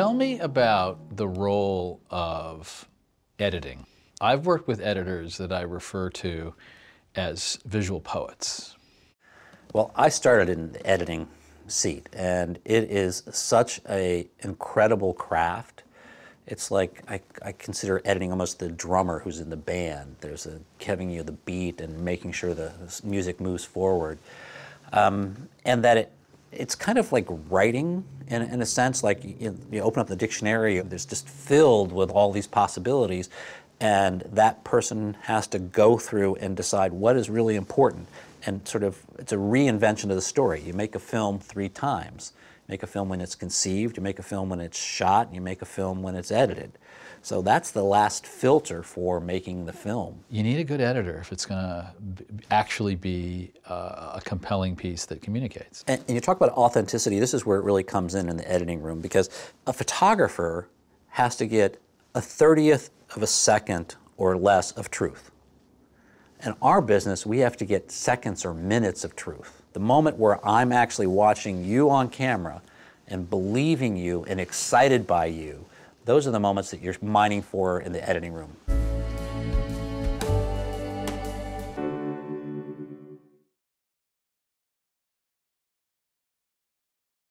Tell me about the role of editing. I've worked with editors that I refer to as visual poets. Well, I started in the editing seat, and it is such a incredible craft. It's like I, I consider editing almost the drummer who's in the band. There's a giving you the beat and making sure the music moves forward, um, and that it it's kind of like writing in a sense, like you, you open up the dictionary, there's just filled with all these possibilities. And that person has to go through and decide what is really important. And sort of, it's a reinvention of the story. You make a film three times make a film when it's conceived, you make a film when it's shot, and you make a film when it's edited. So that's the last filter for making the film. You need a good editor if it's going to actually be uh, a compelling piece that communicates. And, and you talk about authenticity. This is where it really comes in in the editing room because a photographer has to get a 30th of a second or less of truth. In our business, we have to get seconds or minutes of truth. The moment where I'm actually watching you on camera and believing you and excited by you, those are the moments that you're mining for in the editing room.